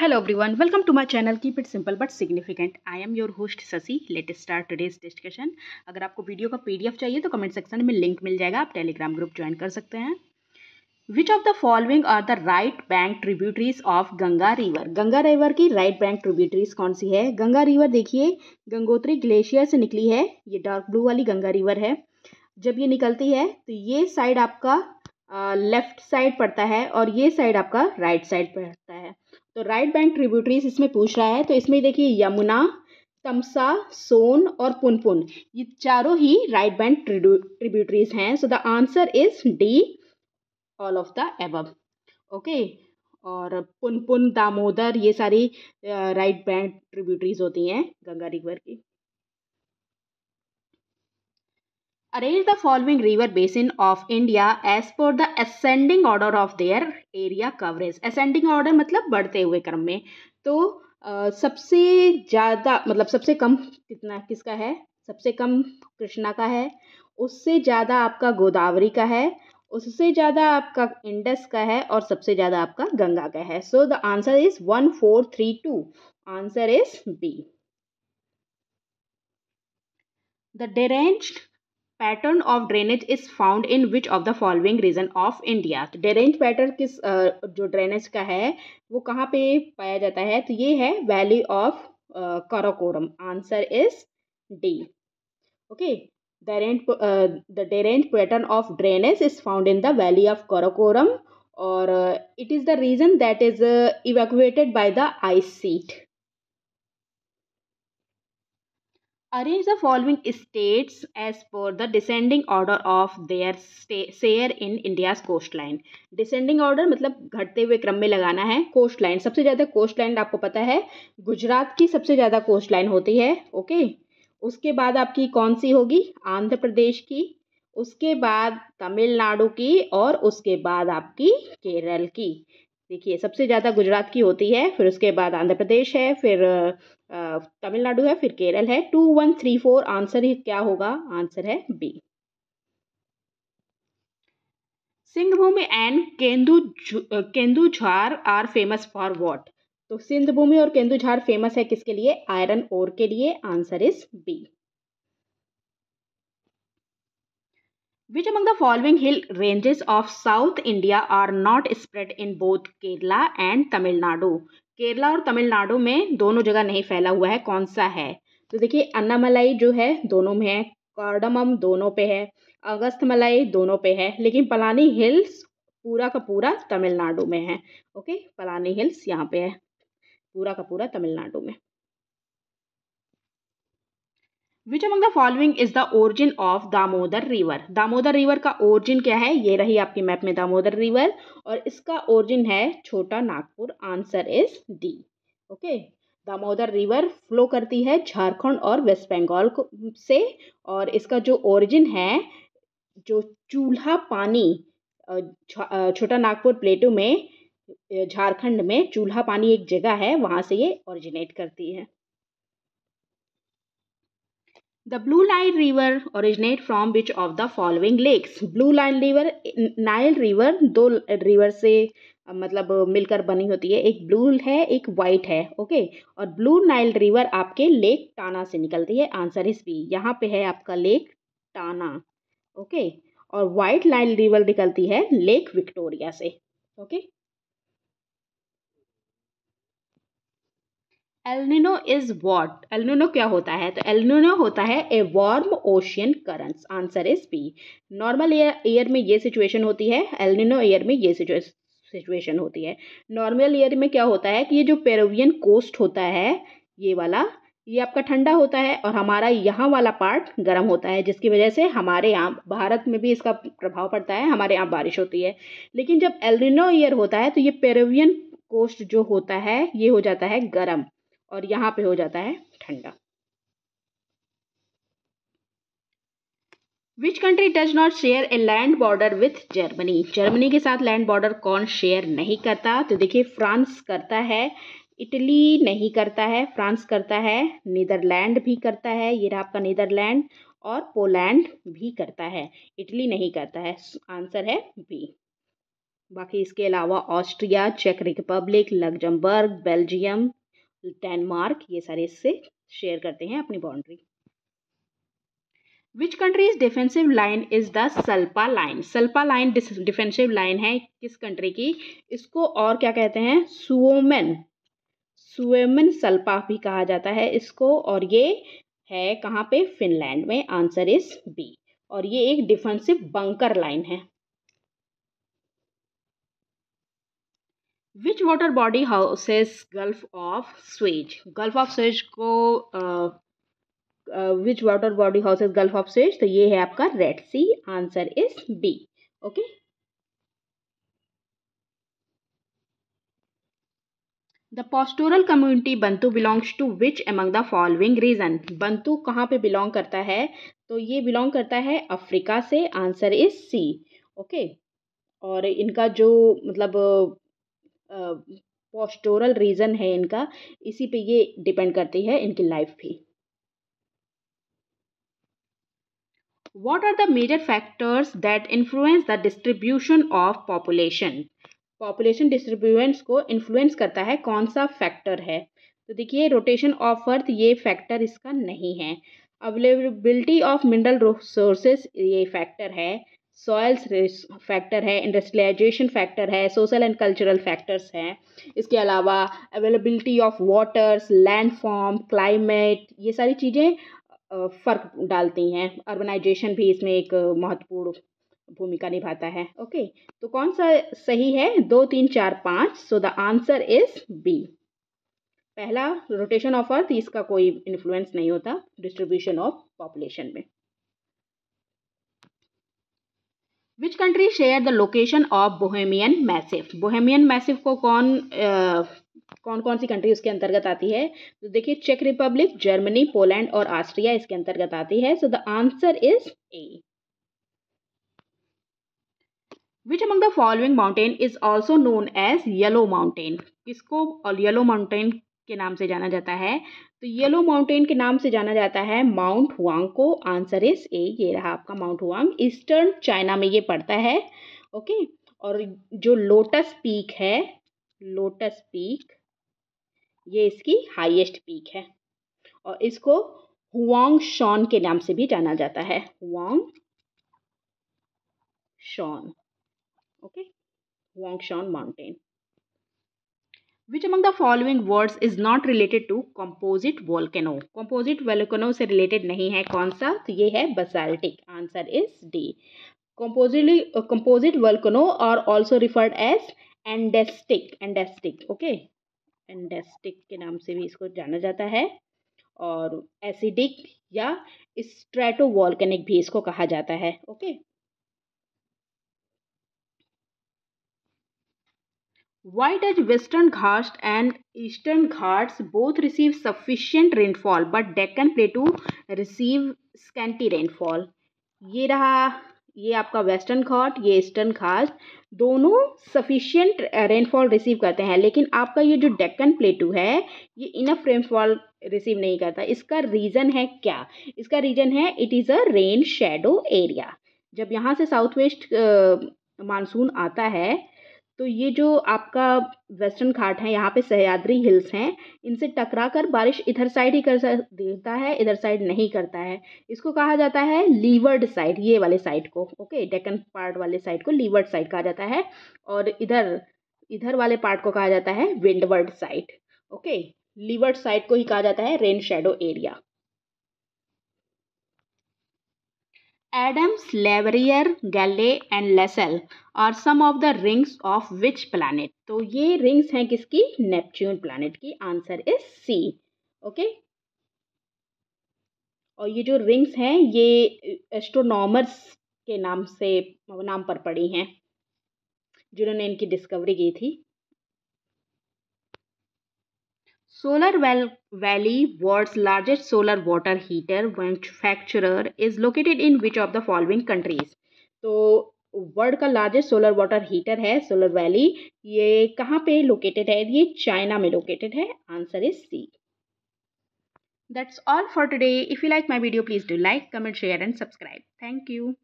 Hello everyone welcome to my channel keep it simple but significant I am your host Sasi let start today's discussion अगर आपको video का PDF चाहिए तो comment section में link मिल जाएगा आप टेलीग्राम ग्रुप ज्वाइन कर सकते हैं which of the following are the right bank tributaries of Ganga river Ganga river की राइट बैंक ट्रिब्यूटरीज कौन सी है गंगा रिवर देखिए गंगोत्री ग्लेशियर से निकली है ये डार्क ब्लू वाली गंगा रिवर है जब ये निकलती है तो ये साइड आपका लेफ्ट साइड पड़ता है और ये साइड आपका राइट साइड पड़ता है तो राइट बैंक ट्रिब्यूटरीज इसमें पूछ रहा है तो इसमें देखिए यमुना तमसा सोन और पुनपुन ये चारों ही राइट बैंक ट्रिब्यूटरीज हैं so the answer is D all of the above okay और पुनपुन दामोदर ये सारी राइट बैंक ट्रिब्यूटरीज होती हैं गंगा रिवर की Arrange the following river basin of India as per the ascending order of their area coverage. Ascending order मतलब बढ़ते हुए क्रम में तो आ, सबसे ज़्यादा मतलब सबसे कम कितना किसका है सबसे कम कृष्णा का है उससे ज़्यादा आपका गोदावरी का है उससे ज़्यादा आपका इंडस का है और सबसे ज़्यादा आपका गंगा का है so the answer is one four three two answer is B the deranged pattern of drainage is found in which of the following region of India drainage pattern किस जो ड्रेनेज का है वो कहाँ पे पाया जाता है तो ये है valley of Karakoram answer is D okay the deranged pattern of drainage is found in the valley of Karakoram और it is the region that is evacuated by the ice sheet Arrange the following states as per descending order of their their in in coast line descending order मतलब घटते हुए क्रम में लगाना है coast line सबसे ज़्यादा कोस्ट लाइन आपको पता है गुजरात की सबसे ज़्यादा कोस्ट लाइन होती है ओके उसके बाद आपकी कौन सी होगी आंध्र प्रदेश की उसके बाद तमिलनाडु की और उसके बाद आपकी केरल की देखिए सबसे ज़्यादा गुजरात की होती है फिर उसके बाद आंध्र प्रदेश है फिर तमिलनाडु है फिर केरल है two one three four answer ही क्या होगा आंसर है बी सिंधभूमि एंड केंदु झार आर फेमस फॉर वॉट तो सिंधभूमि और केंदुझार फेमस है किसके लिए आयरन ओर के लिए answer is B which among the following hill ranges of South India are not spread in both Kerala and Tamil Nadu Kerala और तमिलनाडु में दोनों जगह नहीं फैला हुआ है कौन सा है तो देखिए अन्नामलाई जो है दोनों में है कार्डमम दोनों पे है अगस्त मलाई दोनों पे है लेकिन पलानी हिल्स पूरा का पूरा तमिलनाडु में है ओके पलानी हिल्स यहाँ पे है पूरा का पूरा तमिलनाडु में which among the following is the origin of Damodar river Damodar river का ओरिजिन क्या है ये रही आपके मैप में दामोदर रिवर और इसका ओरिजिन है Chota Nagpur answer is D okay Damodar river flow करती है झारखंड और वेस्ट बंगाल से और इसका जो ओरिजिन है जो चूल्हा पानी छोटा नागपुर प्लेटू में झारखंड में चूल्हा पानी एक जगह है वहाँ से ये ओरिजिनेट करती है the blue line river originate from which of the following lakes blue line river Nile river दो रिवर से मतलब मिलकर बनी होती है एक ब्लू है एक वाइट है ओके और ब्लू नाइल रिवर आपके लेक टाना से निकलती है आंसर इस बी यहाँ पे है आपका लेक टाना ओके और वाइट नाइल रिवर निकलती है लेक विक्टोरिया से okay El Nino is what El Nino क्या होता है तो एलनिनो होता है a warm ocean currents answer is B normal year में ये सिचुएशन होती है एलनिनो ईयर में ये सिचुएशन होती है नॉर्मल ईयर में क्या होता है कि ये जो पेरोवियन कोस्ट होता है ये वाला ये आपका ठंडा होता है और हमारा यहाँ वाला पार्ट गर्म होता है जिसकी वजह से हमारे यहाँ भारत में भी इसका प्रभाव पड़ता है हमारे यहाँ बारिश होती है लेकिन जब एलिनो ईयर होता है तो ये पेरोवियन कोस्ट जो होता है ये हो जाता है गर्म और यहाँ पे हो जाता है ठंडा which country does not share a land border with Germany Germany के साथ लैंड बॉर्डर कौन शेयर नहीं करता तो देखिए फ्रांस करता है इटली नहीं करता है फ्रांस करता है नीदरलैंड भी करता है ये रहा आपका नीदरलैंड और पोलैंड भी करता है इटली नहीं करता है आंसर है बी बाकी इसके अलावा ऑस्ट्रिया चेक रिपब्लिक लग्जमबर्ग बेल्जियम डेनमार्क ये सारे इससे शेयर करते हैं अपनी boundary which countries defensive line is the Salpa line Salpa line defensive line है किस कंट्री की इसको और क्या कहते हैं सुओमेन सुएमन सल्पा भी कहा जाता है इसको और ये है कहाँ पे फिनलैंड में आंसर इज बी और ये एक डिफेंसिव बंकर लाइन है which water body houses Gulf of Suez Gulf of Suez को which water body houses Gulf of Suez तो ये है आपका Red Sea answer is B okay the pastoral community Bantu belongs to which among the following region Bantu कहाँ पे belong करता है तो ये बिलोंग करता है अफ्रीका से आंसर इज सी ओके और इनका जो मतलब पोस्टोरल रीजन है इनका इसी पे ये डिपेंड करती है इनकी लाइफ भी what are the major factors that influence the distribution of population population distribution को इन्फ्लुएंस करता है कौन सा फैक्टर है तो देखिए रोटेशन ऑफ अर्थ ये फैक्टर इसका नहीं है अवेलेबिलिटी ऑफ मिनरल रिसोर्सेज ये फैक्टर है सॉयल्स फैक्टर है इंडस्ट्रियलाइजेशन फैक्टर है सोशल एंड कल्चरल फैक्टर्स हैं इसके अलावा availability of waters land form climate ये सारी चीज़ें फ़र्क डालती हैं अर्बनाइजेशन भी इसमें एक महत्वपूर्ण भूमिका निभाता है ओके तो कौन सा सही है दो तीन चार पाँच so the answer is B पहला रोटेशन ऑफ अर्थ इसका कोई इन्फ्लुएंस नहीं होता डिस्ट्रीब्यूशन ऑफ पॉपुलेशन में which country share the location of Bohemian massif Bohemian massif को कौन आ, कौन कौन सी कंट्री उसके अंतर्गत आती है तो देखिए चेक रिपब्लिक जर्मनी पोलैंड और ऑस्ट्रिया इसके अंतर्गत आती है so the answer is A which among the following mountain is also known as yellow mountain किसको येलो माउंटेन के नाम से जाना जाता है तो येलो माउंटेन के नाम से जाना जाता है माउंट हुआंग को आंसर इस ए ये रहा आपका माउंट हुआंग ईस्टर्न चाइना में ये पड़ता है ओके और जो लोटस पीक है लोटस पीक ये इसकी हाईएस्ट पीक है और इसको हुआंग शॉन के नाम से भी जाना जाता है Huang Shan okay Huang Shan mountain which among the following words is not related to composite volcano composite volcano से रिलेटेड नहीं है कौन सा तो ये है basaltic answer is D composite composite volcano are also referred as andesitic andesitic okay andesitic के नाम से भी इसको जाना जाता है और एसिडिक या स्ट्रेटो स्ट्रेटोवॉल्केनिक भी इसको कहा जाता है okay okay? Why does Western Ghats and Eastern Ghats both receive sufficient rainfall but Deccan Plateau receive scanty rainfall? ये रहा ये आपका वेस्टर्न घाट ये ईस्टर्न घाट दोनों सफिशियंट रेनफॉल रिसीव करते हैं लेकिन आपका ये जो डेक्कन प्लेटू है ये इनफ रेनफॉल रिसीव नहीं करता इसका रीज़न है क्या इसका रीज़न है it is a rain shadow area जब यहाँ से साउथ वेस्ट मानसून आता है तो ये जो आपका वेस्टर्न घाट है यहाँ पे सहयाद्री हिल्स हैं इनसे टकरा कर बारिश इधर साइड ही कर देता है इधर साइड नहीं करता है इसको कहा जाता है लीवर्ड साइड ये वाले साइड को ओके डेकन पार्ट वाले साइड को लीवर्ड साइड कहा जाता है और इधर इधर वाले पार्ट को कहा जाता है windward side okay leeward side को ही कहा जाता है rain shadow area Adams, Leverrier, Galley and Lassell are some of the rings of which planet? तो ये rings हैं किसकी नेपच्यून planet की आंसर इज सी ओके और ये जो रिंग्स हैं ये एस्ट्रोनॉमर्स के नाम से नाम पर पड़ी हैं जिन्होंने इनकी डिस्कवरी की थी Solar Valley world's largest solar water heater manufacturer is located in which of the following countries? तो वर्ल्ड का लार्जेस्ट सोलर वाटर हीटर है सोलर वैली ये कहाँ पे लोकेटेड है ये चाइना में लोकेटेड है answer is C that's all for today if you like my video please do like comment share and subscribe thank you